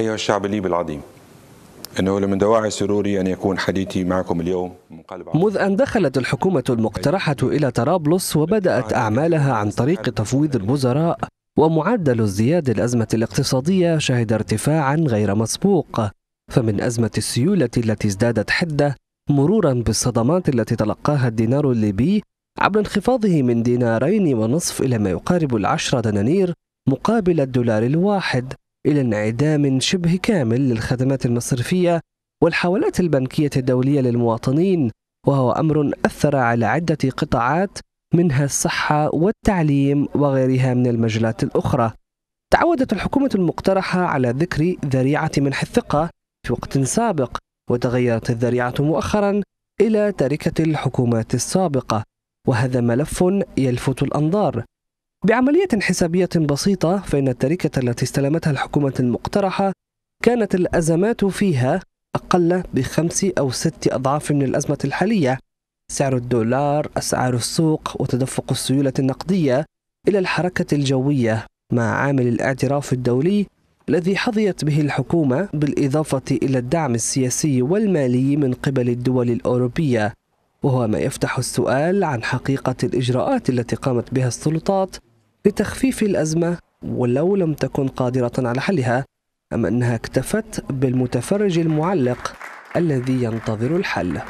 أيها الشعب الليبي العظيم أنه من دواعي سروري أن يكون حديثي معكم اليوم مقلب منذ أن دخلت الحكومة المقترحة إلى طرابلس وبدأت أعمالها عن طريق تفويض الوزراء ومعدل ازدياد الأزمة الاقتصادية شهد ارتفاعا غير مسبوق فمن أزمة السيولة التي ازدادت حدة مرورا بالصدمات التي تلقاها الدينار الليبي عبر انخفاضه من دينارين ونصف إلى ما يقارب العشرة دنانير مقابل الدولار الواحد إلى انعدام شبه كامل للخدمات المصرفية والحوالات البنكية الدولية للمواطنين وهو أمر أثر على عدة قطاعات منها الصحة والتعليم وغيرها من المجالات الأخرى تعودت الحكومة المقترحة على ذكر ذريعة منح الثقة في وقت سابق وتغيرت الذريعة مؤخرا إلى تركة الحكومات السابقة وهذا ملف يلفت الأنظار بعملية حسابية بسيطة فإن التركة التي استلمتها الحكومة المقترحة كانت الأزمات فيها أقل بخمس أو ست أضعاف من الأزمة الحالية سعر الدولار، أسعار السوق وتدفق السيولة النقدية إلى الحركة الجوية مع عامل الاعتراف الدولي الذي حظيت به الحكومة بالإضافة إلى الدعم السياسي والمالي من قبل الدول الأوروبية وهو ما يفتح السؤال عن حقيقة الإجراءات التي قامت بها السلطات لتخفيف الأزمة ولو لم تكن قادرة على حلها أم أنها اكتفت بالمتفرج المعلق الذي ينتظر الحل.